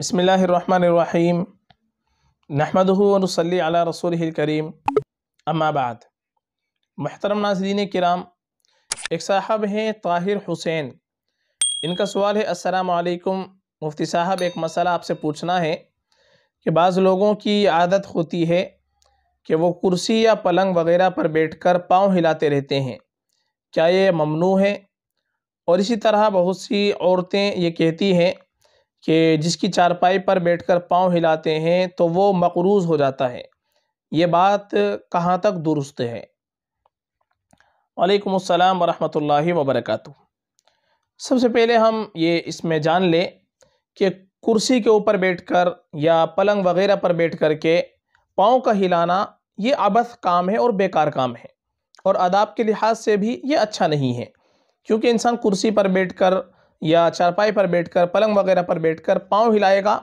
बसमीम नहमदली अला रसूल करीम अम्माबाद महतरम नाजरीन कराम एक साहब हैं ताहिर हुसैन इनका सवाल है असलकम मुफ्ती साहब एक मसला आपसे पूछना है कि बाज़ लोगों की आदत होती है कि वो कुर्सी या पलंग वगैरह पर बैठकर पांव हिलाते रहते हैं क्या ये ममनू है और इसी तरह बहुत सी औरतें ये कहती हैं कि जिसकी चारपाई पर बैठकर पाँव हिलाते हैं तो वो मकरूज़ हो जाता है ये बात कहाँ तक दुरुस्त है वालेकुम अस्सलाम वरहमतुल्लाहि वबरकatuh सबसे पहले हम ये इसमें जान लें कि कुर्सी के ऊपर बैठकर या पलंग वगैरह पर बैठ कर के पाँव का हिलाना ये अबस काम है और बेकार काम है और आदाब के लिहाज से भी ये अच्छा नहीं है क्योंकि इंसान कुर्सी पर बैठकर या चारपाई पर बैठकर पलंग वगैरह पर बैठकर पाँव हिलाएगा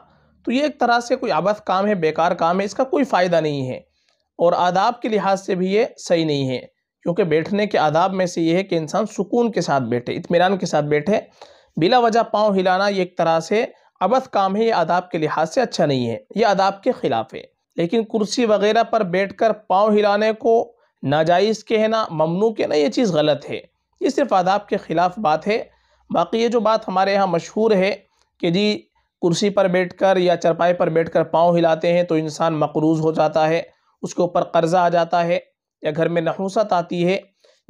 तो ये एक तरह से कोई आबस काम है बेकार काम है इसका कोई फ़ायदा नहीं है और आदाब के लिहाज से भी ये सही नहीं है क्योंकि बैठने के आदाब में से ये है कि इंसान सुकून के साथ बैठे इतमान के साथ बैठे बिला वजह पाँव हिलाना ये एक तरह से अबस काम है यह आदाब के लिहाज से अच्छा नहीं है यह आदाब के ख़िलाफ़ है लेकिन कुर्सी वगैरह पर कर पाँव हिलाने को नाजायज़ के ना ममनू के ना ये चीज़ गलत है ये सिर्फ आदाब के ख़िलाफ़ बात है बाकी ये जो बात हमारे यहाँ मशहूर है कि जी कुर्सी पर बैठकर या चरपाई पर बैठकर पाँव हिलाते हैं तो इंसान मकरूज़ हो जाता है उसके ऊपर कर्ज़ा आ जाता है या घर में नहूसत आती है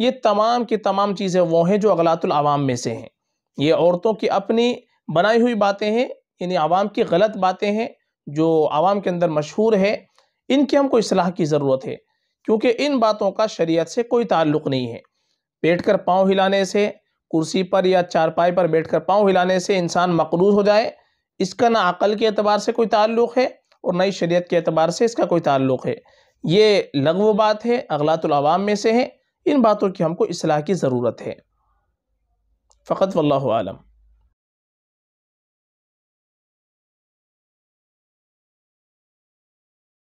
ये तमाम की तमाम चीज़ें वो हैं जो अगलातुलवाम में से हैं ये औरतों की अपनी बनाई हुई बातें हैं यानी आवाम की गलत बातें हैं जो आवाम के अंदर मशहूर है इनकी हमको असलाह की ज़रूरत है क्योंकि इन बातों का शरीयत से कोई ताल्लुक़ नहीं है बैठ कर पाँव हिलाने से कुर्सी पर या चारपाई पर बैठकर पाँव हिलाने से इंसान मकरूज हो जाए इसका ना अकल के अतबार से कोई ताल्लुक़ है और नई शरीयत के अतबार से इसका कोई ताल्लुक़ है ये लगव बात है अगलातवाम में से है इन बातों की हमको असलाह की ज़रूरत है फ़कत वल्लम